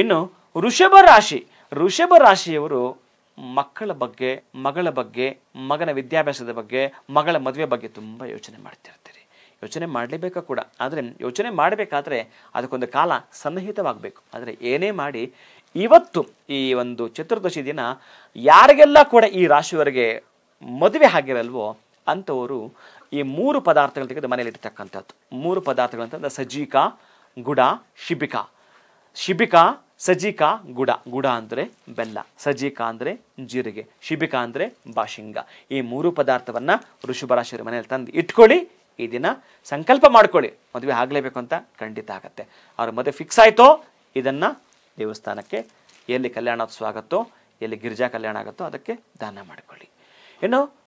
ಇನ್ನು ಋಷಭ ರಾಶಿ ಋಷಭ ರಾಶಿಯವರು ಮಕ್ಕಳ ಬಗ್ಗೆ ಮಗಳ ಬಗ್ಗೆ ಮಗನ ವಿದ್ಯಾಭ್ಯಾಸದ ಬಗ್ಗೆ ಮಗಳ ಮದುವೆ ಬಗ್ಗೆ ತುಂಬ ಯೋಚನೆ ಮಾಡ್ತಿರ್ತೀರಿ ಯೋಚನೆ ಮಾಡಲೇಬೇಕಾ ಕೂಡ ಆದರೆ ಯೋಚನೆ ಮಾಡಬೇಕಾದ್ರೆ ಅದಕ್ಕೊಂದು ಕಾಲ ಸನ್ನಿಹಿತವಾಗಬೇಕು ಆದರೆ ಏನೇ ಮಾಡಿ ಇವತ್ತು ಈ ಒಂದು ಚತುರ್ದಶಿ ದಿನ ಯಾರಿಗೆಲ್ಲ ಕೂಡ ಈ ರಾಶಿಯವರಿಗೆ ಮದುವೆ ಆಗಿರಲ್ವೋ ಅಂಥವರು ಈ ಮೂರು ಪದಾರ್ಥಗಳು ತೆಗೆದು ಇರ್ತಕ್ಕಂಥದ್ದು ಮೂರು ಪದಾರ್ಥಗಳಂತಂದ್ರೆ ಸಜ್ಜಿಕಾ ಗುಡ ಶಿಬಿಕಾ ಶಿಬಿಕಾ ಸಜಿಕಾ ಗುಡ ಗುಡ ಅಂದರೆ ಬೆಲ್ಲ ಸಜಿಕಾ ಅಂದರೆ ಜೀರಿಗೆ ಶಿಬಿಕಾ ಅಂದರೆ ಬಾಶಿಂಗ ಈ ಮೂರು ಪದಾರ್ಥವನ್ನು ಋಷಭರಾಶಿಯವರ ಮನೆಯಲ್ಲಿ ತಂದು ಇಟ್ಕೊಳ್ಳಿ ಈ ದಿನ ಸಂಕಲ್ಪ ಮಾಡ್ಕೊಳ್ಳಿ ಮದುವೆ ಆಗಲೇಬೇಕು ಅಂತ ಖಂಡಿತ ಆಗುತ್ತೆ ಅವ್ರ ಮದುವೆ ಫಿಕ್ಸ್ ಆಯಿತೋ ಇದನ್ನು ದೇವಸ್ಥಾನಕ್ಕೆ ಎಲ್ಲಿ ಕಲ್ಯಾಣೋತ್ಸವ ಆಗುತ್ತೋ ಎಲ್ಲಿ ಗಿರಿಜಾ ಕಲ್ಯಾಣ ಆಗುತ್ತೋ ಅದಕ್ಕೆ ದಾನ ಮಾಡಿಕೊಳ್ಳಿ ಇನ್ನು